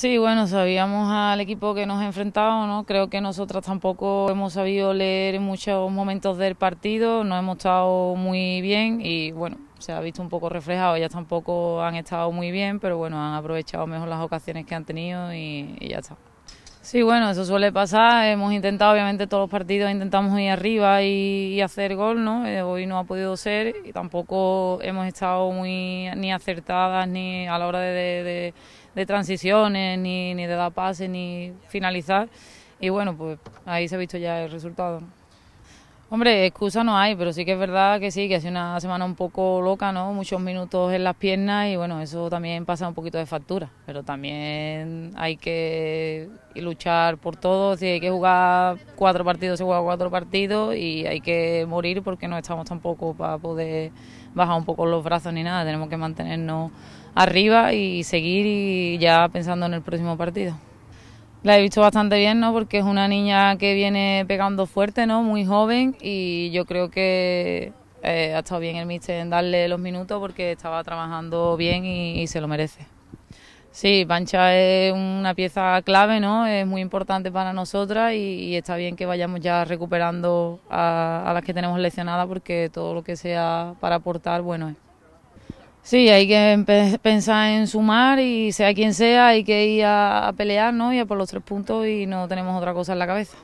Sí, bueno, sabíamos al equipo que nos enfrentado, ¿no? Creo que nosotras tampoco hemos sabido leer muchos momentos del partido, no hemos estado muy bien y bueno, se ha visto un poco reflejado, ellas tampoco han estado muy bien, pero bueno, han aprovechado mejor las ocasiones que han tenido y ya está. Sí, bueno, eso suele pasar. Hemos intentado, obviamente, todos los partidos intentamos ir arriba y, hacer gol, ¿no? Eh, hoy no ha podido ser y tampoco hemos estado muy ni acertadas ni a la hora de, transiciones, ni, de dar pases, ni finalizar. Y bueno, pues ahí se ha visto ya el resultado. Hombre, excusa no hay, pero sí que es verdad que sí, que hace una semana un poco loca, ¿no? Muchos minutos en las piernas y bueno, eso también pasa un poquito de factura, pero también hay que y luchar por todo. Si hay que jugar cuatro partidos, se juega cuatro partidos y hay que morir porque no estamos tampoco para poder bajar un poco los brazos ni nada. Tenemos que mantenernos arriba y seguir y ya pensando en el próximo partido. La he visto bastante bien, ¿no? Porque es una niña que viene pegando fuerte, ¿no? Muy joven y yo creo que eh, ha estado bien el míster en darle los minutos porque estaba trabajando bien y se lo merece. Sí, Pancha es una pieza clave, ¿no? Es muy importante para nosotras y, está bien que vayamos ya recuperando a, las que tenemos lesionadas porque todo lo que sea para aportar, bueno es. Sí, hay que pensar en sumar y sea quien sea, hay que ir a, a pelear, ¿no? Y a por los tres puntos y no tenemos otra cosa en la cabeza.